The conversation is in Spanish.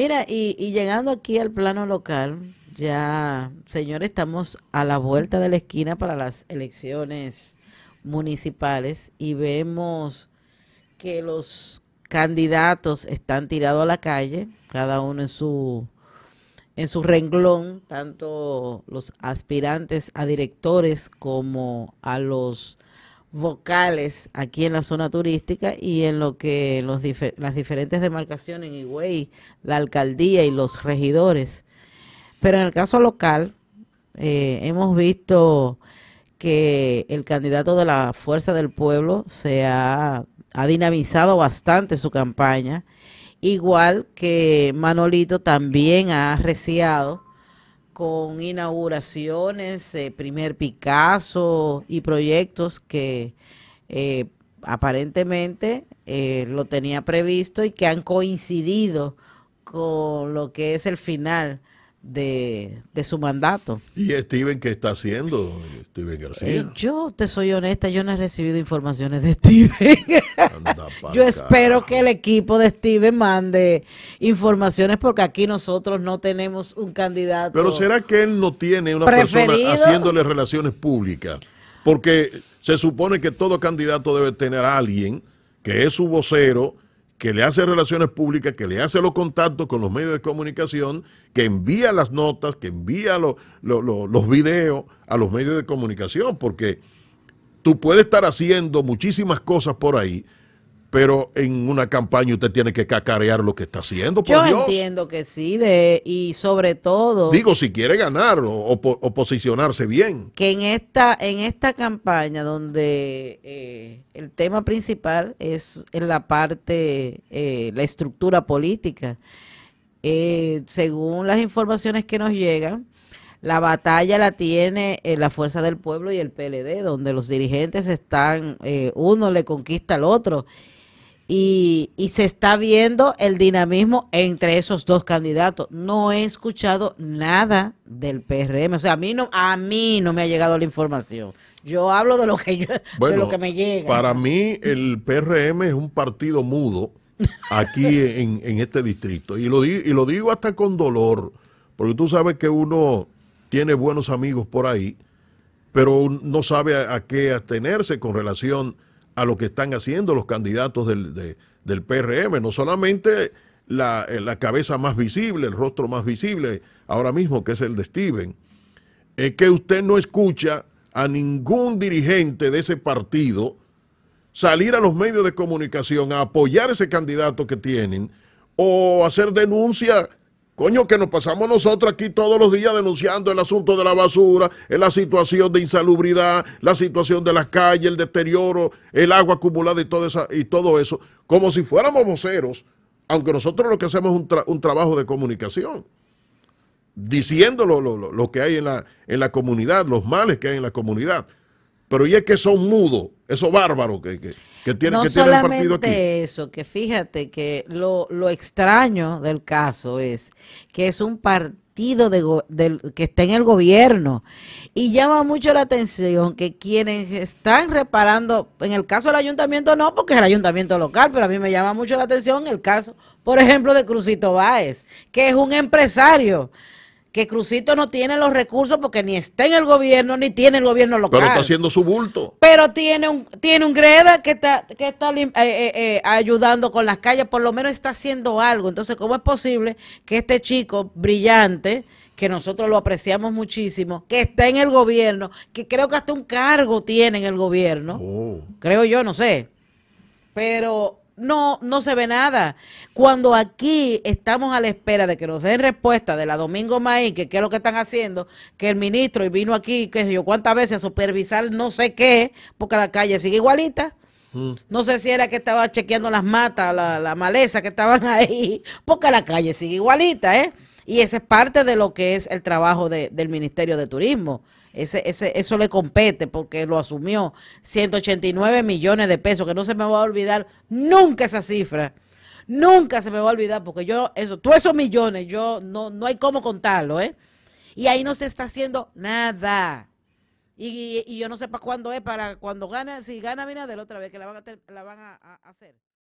Mira, y, llegando aquí al plano local, ya, señores, estamos a la vuelta de la esquina para las elecciones municipales y vemos que los candidatos están tirados a la calle, cada uno en su en su renglón, tanto los aspirantes a directores como a los vocales aquí en la zona turística y en lo que los las diferentes demarcaciones en Higüey, la alcaldía y los regidores. Pero en el caso local, eh, hemos visto que el candidato de la Fuerza del Pueblo se ha, ha dinamizado bastante su campaña, igual que Manolito también ha arreciado con inauguraciones, eh, primer Picasso y proyectos que eh, aparentemente eh, lo tenía previsto y que han coincidido con lo que es el final de, su mandato. ¿Y Steven qué está haciendo? Steven García. Eh, yo te soy honesta, yo no he recibido informaciones de Steven. yo espero que el equipo de Steven mande informaciones porque aquí nosotros no tenemos un candidato. Pero ¿será que él no tiene una persona haciéndole relaciones públicas? Porque se supone que todo candidato debe tener a alguien que es su vocero que le hace relaciones públicas, que le hace los contactos con los medios de comunicación, que envía las notas, que envía los videos a los medios de comunicación, porque tú puedes estar haciendo muchísimas cosas por ahí, pero en una campaña usted tiene que cacarear lo que está haciendo. Por Yo entiendo que sí, y sobre todo. Digo, si quiere ganar o, posicionarse bien. Que en esta, en esta campaña donde eh, el tema principal es en la parte, eh, la estructura política, eh, según las informaciones que nos llegan, la batalla la tiene la Fuerza del Pueblo y el PLD, donde los dirigentes están, uno le conquista al otro y, se está viendo el dinamismo entre esos dos candidatos. No he escuchado nada del PRM, o sea, a mí no, a mí no me ha llegado la información. Yo hablo de lo que yo, que me llega. Para mí el PRM es un partido mudo aquí en, este distrito y lo y lo digo hasta con dolor, porque tú sabes que uno tiene buenos amigos por ahí, pero no sabe a qué atenerse con relación a lo que están haciendo los candidatos del, PRM, no solamente la, eh, la, cabeza más visible, el rostro más visible ahora mismo, que es el de Steven, es que usted no escucha a ningún dirigente de ese partido salir a los medios de comunicación a apoyar ese candidato que tienen o hacer denuncia Coño, que nos pasamos nosotros aquí todos los días denunciando el asunto de la basura, eh, la situación de insalubridad, la situación de las calles, el deterioro, el agua acumulada y todo, eso, como si fuéramos voceros, aunque nosotros lo que hacemos es un, trabajo de comunicación, diciéndolo lo, que hay en la comunidad, los males que hay en la comunidad. Pero y es que son mudos, esos bárbaros que, que, que tienen que tiene el partido aquí. eso, que fíjate que lo, lo, extraño del caso es que es un partido de, que está en el gobierno y llama mucho la atención que quienes están reparando, en el caso del ayuntamiento no, porque es el ayuntamiento local, pero a mí me llama mucho la atención el caso, por ejemplo, de Crucito Báez, que es un empresario que Crucito no tiene los recursos porque ni está en el gobierno ni tiene el gobierno local. Pero está haciendo su bulto. Pero tiene un, tiene un Greda que está, que está eh, eh, eh, ayudando con las calles, por lo menos está haciendo algo. Entonces, ¿cómo es posible que este chico brillante, que nosotros lo apreciamos muchísimo, que está en el gobierno, que creo que hasta un cargo tiene en el gobierno, oh. creo yo, no sé, pero no, no se ve nada. Cuando aquí estamos a la espera de que nos den respuesta de la Domingo Maíz, que qué es lo que están haciendo, que el ministro vino aquí, qué sé yo, cuántas veces a supervisar no sé qué, porque la calle sigue igualita. Mm. No sé si era que estaba chequeando las matas, la, maleza que estaban ahí, porque la calle sigue igualita, ¿eh? Y ese es parte de lo que es el trabajo del Ministerio de Turismo. Ese, ese, eso le compete porque lo asumió. 189 millones de pesos, que no se me va a olvidar nunca esa cifra. Nunca se me va a olvidar porque yo, eso, todos esos millones, yo no, no hay cómo contarlo, ¿eh? Y ahí no se está haciendo nada. Y, yo no sé para cuándo es, para cuando gana, si gana la otra vez, que la van a, la van a hacer.